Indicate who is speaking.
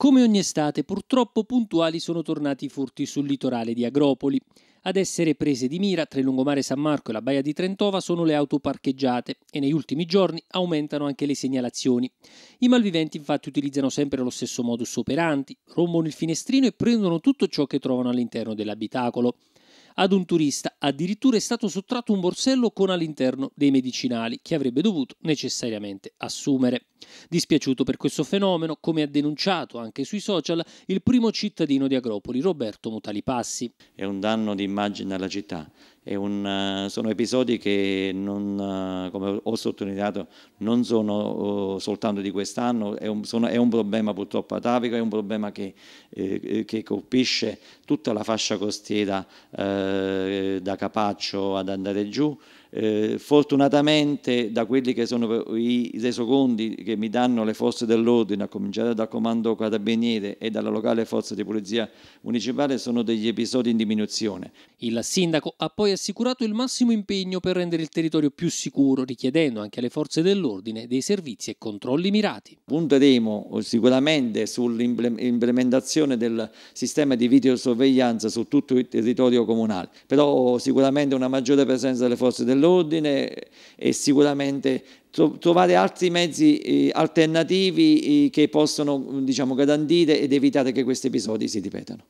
Speaker 1: Come ogni estate, purtroppo puntuali sono tornati i furti sul litorale di Agropoli. Ad essere prese di mira tra il lungomare San Marco e la baia di Trentova sono le auto parcheggiate e negli ultimi giorni aumentano anche le segnalazioni. I malviventi infatti utilizzano sempre lo stesso modus operandi, rompono il finestrino e prendono tutto ciò che trovano all'interno dell'abitacolo. Ad un turista addirittura è stato sottratto un borsello con all'interno dei medicinali che avrebbe dovuto necessariamente assumere. Dispiaciuto per questo fenomeno, come ha denunciato anche sui social il primo cittadino di Agropoli, Roberto Mutalipassi. È un danno di
Speaker 2: immagine alla città un, eh, sono episodi che, non, eh, come ho sottolineato, non sono oh, soltanto di quest'anno, è un, sono, è un problema purtroppo atavico, è un problema che, eh, eh che colpisce tutta la fascia costiera eh, da Capaccio ad andare giù eh, fortunatamente da quelli che sono i resoconti che mi danno le forze dell'ordine, a cominciare dal comando carabiniere e dalla locale forza di polizia municipale, sono degli episodi in diminuzione.
Speaker 1: Il sindaco ha poi assicurato il massimo impegno per rendere il territorio più sicuro, richiedendo anche alle forze dell'ordine dei servizi e controlli mirati. Punteremo eh, sicuramente
Speaker 2: sull'implementazione del sistema di videosorveglianza su tutto il territorio comunale, però sicuramente una maggiore presenza delle forze dell'ordine dell'ordine e sicuramente trovare altri mezzi eh, alternativi eh, che possono diciamo, garantire ed evitare che questi episodi si ripetano.